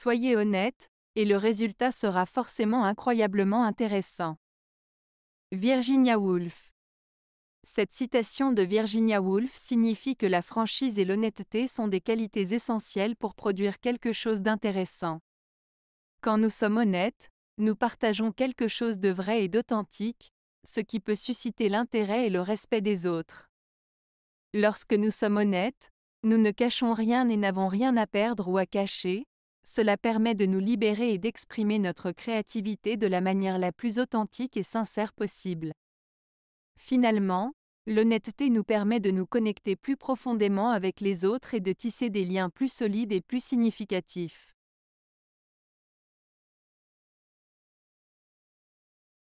Soyez honnête, et le résultat sera forcément incroyablement intéressant. Virginia Woolf Cette citation de Virginia Woolf signifie que la franchise et l'honnêteté sont des qualités essentielles pour produire quelque chose d'intéressant. Quand nous sommes honnêtes, nous partageons quelque chose de vrai et d'authentique, ce qui peut susciter l'intérêt et le respect des autres. Lorsque nous sommes honnêtes, nous ne cachons rien et n'avons rien à perdre ou à cacher, cela permet de nous libérer et d'exprimer notre créativité de la manière la plus authentique et sincère possible. Finalement, l'honnêteté nous permet de nous connecter plus profondément avec les autres et de tisser des liens plus solides et plus significatifs.